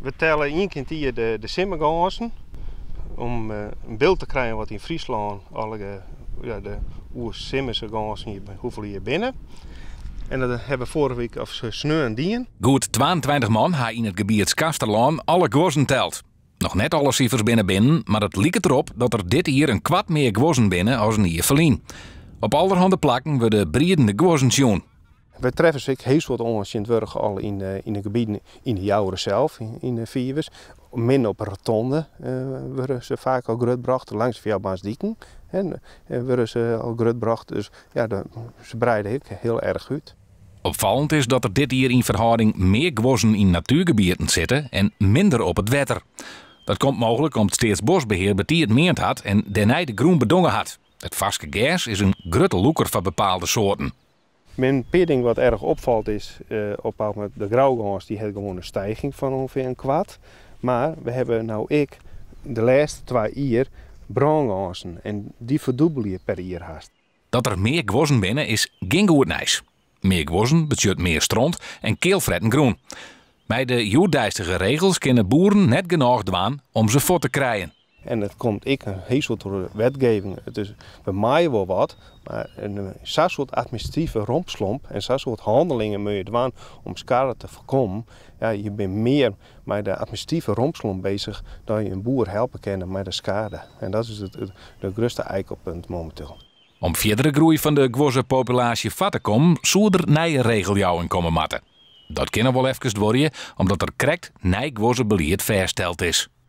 We tellen één keer eh, de, de simmerganzen om eh, een beeld te krijgen wat in Friesland alle eh, ja, de oersimmerse ganzen hier, hoeveel hier binnen. En dat hebben vorige week of ze en dien. Goed 22 man hebben in het gebied Skasterlaan alle gozen telt. Nog net alle cijfers binnen binnen, maar het lijkt erop dat er dit hier een kwart meer gozen binnen als een hier verlien. Op allerhande plakken worden briedende gozen zien. We treffen zich heel soort ons in het al in de, eh, in de gebieden in de jaren zelf, in, de virus. Min op rotonde eh, worden ze vaak al gebracht langs via Viabaansdieken. En eh, worden ze al dus ja, ze breiden heel, erg goed. Opvallend is dat er dit jaar in verhouding meer gewassen in natuurgebieden zitten en minder op het wetter. Dat komt mogelijk omdat steeds bosbeheer betiert meer had en daarna de groen bedongen had. Het vaske Gers is een grutte loeker van bepaalde soorten. Mijn pitting wat erg opvalt is uh, op moment de grauwgans, die heeft gewoon een stijging van ongeveer een kwart. Maar we hebben nou ik de laatste twee jaar braangansen en die verdubbel je per jaar haast. Dat er meer gewassen binnen is geen goed Meer gewassen betekent meer strand en en groen. Bij de joerdijstige regels kunnen boeren net genoeg dwaan om ze voor te krijgen. En dat komt ik een soort door de wetgeving. Dus we maaien wel wat, maar een eh, zo'n soort administratieve rompslomp en zo'n soort handelingen moet je doen om schade te voorkomen. Ja, je bent meer met de administratieve rompslomp bezig dan je een boer helpen kennen met de schade. En dat is het, het, het eikelpunt momenteel. Om verdere groei van de gwoze populatie vat te komen, zou er nieuwe komen matten. Dat kunnen wel even worden, omdat er correct nij gwoze versteld is.